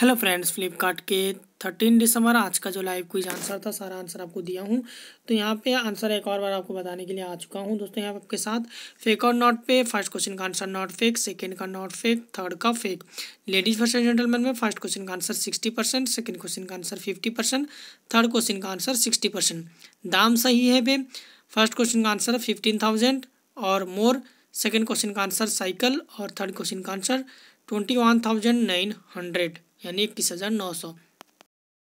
hello friends Flipkart के thirteen दिसंबर आज का जो लाइव क्विज आंसर था सारा आंसर आपको दिया हूँ तो यहाँ पे आंसर एक और बार आपको बताने के लिए आ चुका हूँ दोस्तों यहाँ आपके साथ फेक और नॉट पे फर्स्ट क्वेश्चन का आंसर नॉट फेक सेकंड का नॉट फेक थर्ड का फेक लेडीज फर्स्ट जेंटलमैन में फर्स्ट क्वेश्चन का answer sixty percent second question का answer fifty percent third question का आंसर सिक्सटी परसेंट दाम सही है वे फर्स्ट क्वेश्चन का आंसर फिफ्टीन थाउजेंड और मोर सेकेंड क्वेश्चन का आंसर साइकिल और थर्ड क्वेश्चन का answer twenty one thousand nine hundred यानी इक्कीस हज़ार नौ सौ